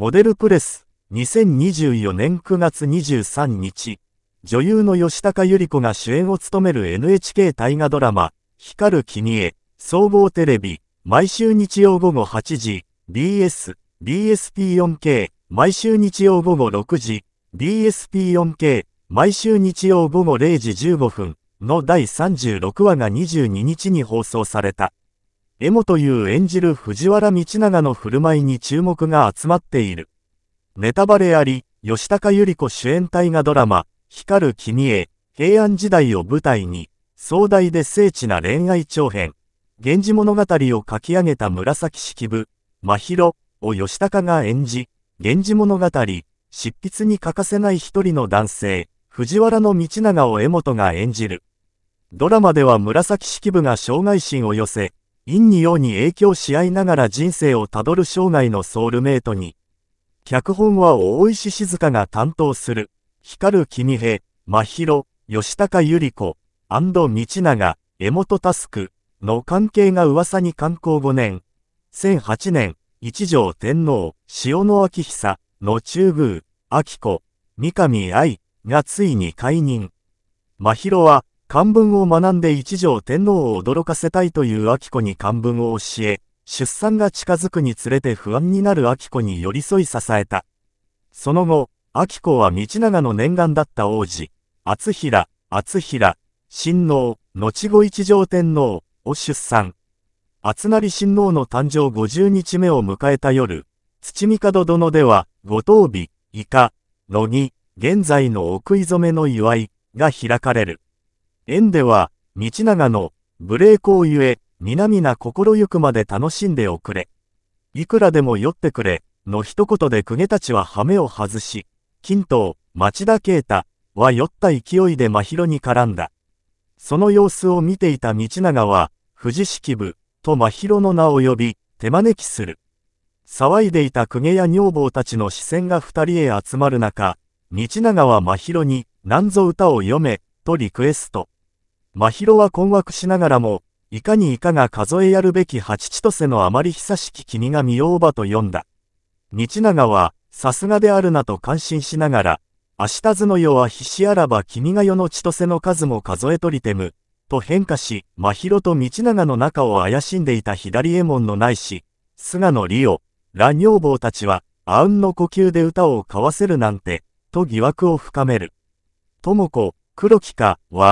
モデルプレス、2024年9月23日、女優の吉高由里子が主演を務める NHK 大河ドラマ、光る君へ、総合テレビ、毎週日曜午後8時、BS、BSP4K、毎週日曜午後6時、BSP4K、毎週日曜午後0時15分の第36話が22日に放送された。エモという演じる藤原道長の振る舞いに注目が集まっている。ネタバレあり、吉高由里子主演大河ドラマ、光る君へ、平安時代を舞台に、壮大で精緻な恋愛長編、源氏物語を書き上げた紫式部、真宙を吉高が演じ、源氏物語、執筆に欠かせない一人の男性、藤原道長を江本が演じる。ドラマでは紫式部が障害心を寄せ、陰に陽に影響し合いながら人生をたどる生涯のソウルメイトに、脚本は大石静香が担当する、光る君平、真宙、吉高由里子、道長、江本佑の関係が噂に観光5年、1008年、一条天皇、塩の明久の中宮、明子、三上愛がついに解任。真宙は漢文を学んで一条天皇を驚かせたいという秋子に漢文を教え、出産が近づくにつれて不安になる秋子に寄り添い支えた。その後、秋子は道長の念願だった王子、厚平、厚平、親王、後後一条天皇を出産。厚成親王の誕生50日目を迎えた夜、土門殿では、五等日、イカ、野木、現在の奥井染めの祝いが開かれる。園では、道長の、無礼講ゆえ、皆な心ゆくまで楽しんでおくれ。いくらでも酔ってくれ、の一言で公家たちは羽目を外し、金刀、町田啓太は酔った勢いで真宙に絡んだ。その様子を見ていた道長は、藤式部、と真宙の名を呼び、手招きする。騒いでいた公家や女房たちの視線が二人へ集まる中、道長は真宙に、なんぞ歌を読め、とリクエスト。真宙は困惑しながらも、いかにいかが数えやるべき八千歳のあまり久しき君が見ようばと読んだ。道長は、さすがであるなと感心しながら、明日図の世は必死あらば君が世の千歳の数も数えとりてむ、と変化し、真宙と道長の中を怪しんでいた左衛門のないし、菅野里夫、乱女房たちは、あうんの呼吸で歌を交わせるなんて、と疑惑を深める。智子、黒木か、は、